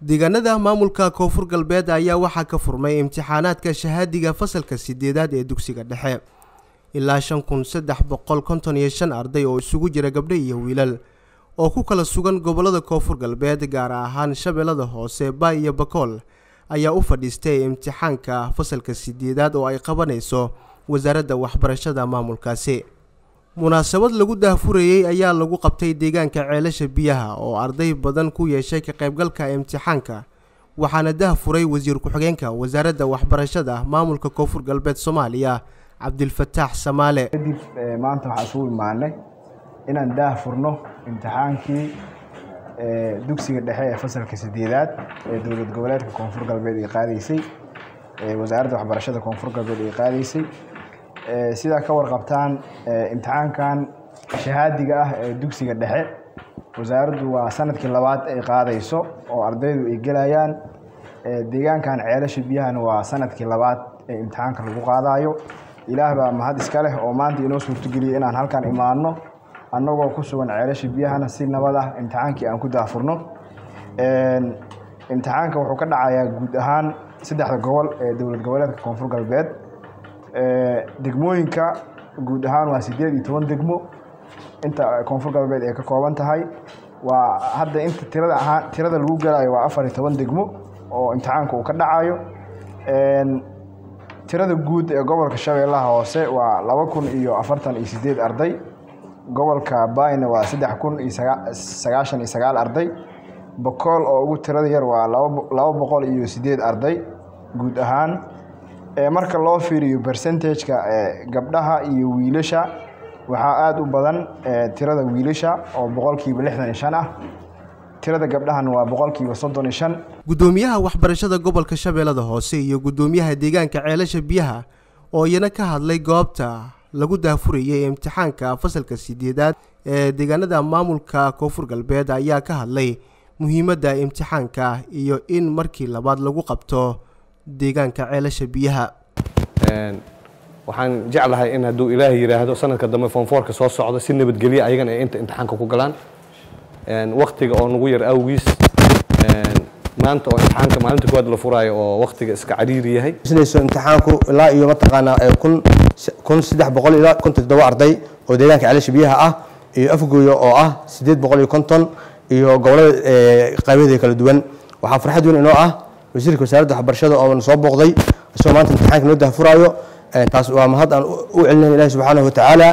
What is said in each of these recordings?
deegaanada maamulka koonfur galbeed ayaa waxaa ka furmay imtixaanaadka shahaadiga fasalka sideedaad ee dugsiga dhexe ilaa shan kun saddex boqol konton iyo shan arday oo isugu jira gabdho iyo wiilal oo ku kala sugan gobollada koonfur galbeed gaar ahaan shabeellada hoose ba iyo bakool ayaa u fadhiistay imtixaanka fasalka sideedaad oo ay qabanayso wasaaradda waxbarashada maamulkaasi munaasabad lagu daahfurayey ayaa lagu qabtay deegaanka ceelasha biyaha oo arday badan ku yeeshay ka qaybgalka imtixaanka waxaana daahfuray wasiir ku-xigeenka wasaaradda waxbarashada maamulka koonfur galbeed soomaaliya cabdilfataax samaale kadib eh, maanta waxaan isugu imaanay inaan daah furno imtixaankii eh, dugsiga dhexe ee fasalka sideedaad ee dowlad goboleedka koonfur galbeed ay qaadaysay wasaaradda waxbarashada koonfur galbeed ay qaadaysay Eh, sidaa ka warqabtaan eh, imtixaankan shahaadiga ah ee dugsiga dhexe wasaaraddu waa sanadkii labaad ay qaadayso oo ardaydu ay gelayaan eh, deegaankan ceelasha biyahana waa sanadkii labaad ee imtixaanka lagu qaadayo ilaah baa mahad iska leh oo maanta inoo suurtogeliyay inaan halkan imaanno annagoo ku sugan ceelasha biyahana si nabad ah imtixaankii aan ku daafurno imtixaanka wuxuu ka dhacayaa guud ahaan saddexda gobol ee dowlad goboleedka koonfur galbeed Eh, degmooyinka guud ahaan waa sideed iyo toban degmo inta eh, koonfur galbeed ay ka kooban tahay waa hadda inta tirada ahaan tirada lagu galayo waa afar iyo toban degmo oo imtixaanka uu ka dhacayo tirada guud ee gobolka shabeellaha hoose waa laba kun iyo afartan iyo sideed arday gobolka bayna waa saddex kun iyo sagaashan iyo sagaal arday bokool oo ugu tirada yar waa laba boqol iyo sideed arday guud ahaan ee marka loo fiiriyo bersentajka gabdhaha iyo wiilasha waxaa aada u badan tirada wiilasha oo boqolkiiba lixdan iyo shan ah tirada gabdhahan waa boqolkiiba soddon iyo shan guddoomiyaha waxbarashada gobolka shabeellada hoose iyo guddoomiyaha deegaanka ceelasha biyaha oo iyana ka hadlay goobta lagu daafurayay imtixaanka fasalka sideedaad ee deegaanada maamulka koonfur galbeed ayaa ka hadlay muhiimadda imtixaanka iyo in markii labaad lagu qabto deegaanka ceelasha biyaha waxaan jeclahay in hadduu ilaahay yidhaahdo sanadka dambe foonfoorka soo socdo si nabadgelye ayagana ay inta imtixaanka ku galaan waktiga oo nagu yar awgiis maanta oo imtixaanka maalinta koowaad la furaayo oo waktiga iska cariiri yahay sidayso imtixaanku ilaa iyo mataqaanaa kun kun saddex boqol ilaa konton toddoba arday oo deegaanka ceelasha biyaha ah iyo afgooyo oo ah siddeed boqol iyo konton iyo gobolada qaybaheeda kala duwan waxaa farxad weyn inoo ah wasiirka wasaaradda waxbarashada ooan soo booqday isagoo maanta imtixaanka noo dahfuraayo eh, taas waa mahad aan u celinayn ilahi subxaanahu watacaala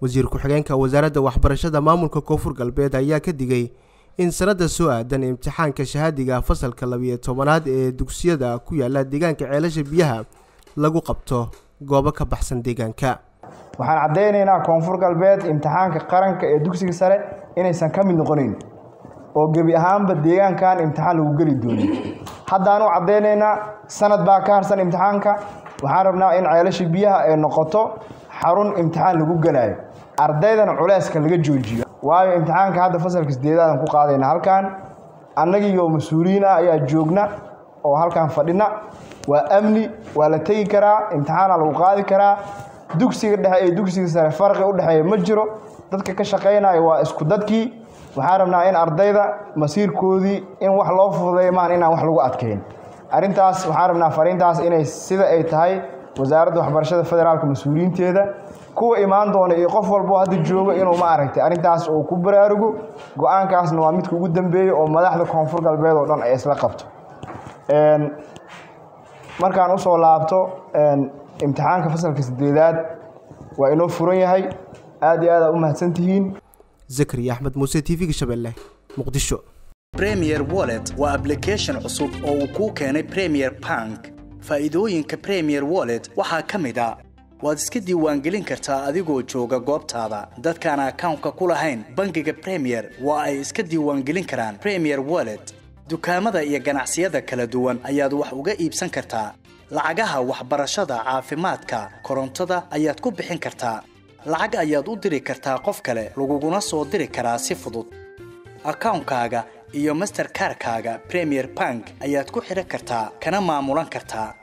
wasiir ku-xigeenka wasaaradda waxbarashada maamulka koonfur galbeed ayaa ka digay in sanadda soo aadan imtixaanka shahaadiga fasalka labiyo tobanaad ee dugsiyada ku yaalla deegaanka ceelasha biyaha lagu qabto goobo ka baxsan deegaanka waxaan caddaynaynaa koonfur galbeed imtixaanka qaranka ee dugsiga sare inaysan ka mid noqonayn oo gebi ahaanba deegaankan imtixaan lagu geli doonin u caddaynaynaa sanad baa ka harsan imtixaanka waxaan rabnaa in ceelashii biyaha ay noqoto xarun imtixaan lagu gelaayo ardaydana culeyska laga joojiyo waayo imtixaanka hadda fasalka sideedaadan ku qaadayna halkan annagiioo mas-uuliyiin ah ayaa joogna oo halkan fadhina waa amni waa la tegi karaa imtixaanaa lagu qaadi karaa dugsiga dhexe iyo dugsiga sare farqi u dhexeeya ma jiro dadka ka shaqaynaya waa isku dadkii waxaan rabnaa in ardayda masiirkoodii in wax loo fududeeyo maan inaan wax lagu adkeyn arrintaas waxaan rabnaa fariintaas inay sida ay tahay wasaaradda waxbarashada federaalka mas-uuliyiinteeda kuwa imaan doona iyo qof walbo hadda joogo inuu ma aragtay arrintaas uu ku baraarugo go-aankaasna waa midka ugu dambeeya oo madaxda koonfur galbeed oo dhan ay isla qabto markaan usoo laabto imtixaanka fasalka sideedaad waa inoo furan yahay aad iyo aada u mahadsantihiin zakariya axmed muuse t v-ga shabeelle muqdisho premier wallet waa ablication cusub oo uu kuu keenay premier bank faa'iidooyinka premier wallet waxaa ka mid a ah, waad iska diiwaangelin kartaa adigoo jooga goobtaada dadkaan akawnka ku lahayn bangiga premier waa ay iska diiwaangelin karaan premier wallet dukaamada iyo ganacsiyada kala duwan ayaad wax uga iibsan kartaa lacagaha waxbarashada caafimaadka korontada ayaad ku bixin kartaa lacag ayaad u diri kartaa qof kale laguguna soo diri karaa si fudud akawnkaaga iyo master kaarkaaga premier bank ayaad ku xidhan kartaa kana maamulan kartaa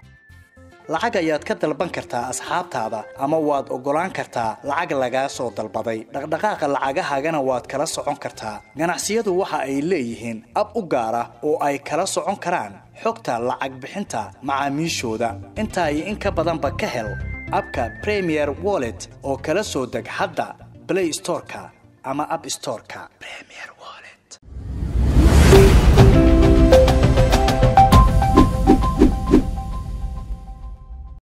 lacag ayaad ka dalban kartaa asxaabtaada ama waad oggolaan kartaa lacag lagaa soo dalbaday dhaqdhaqaaqa lacagahaagana waad kala socon kartaa ganacsiyadu waxa ay leeyihiin ab u gaara ah oo ay kala socon karaan xogta lacag bixinta macaamiishooda intaa in ka badanba ka hel abka premier wallet oo kala soo deg hadda play storeka ama app storeka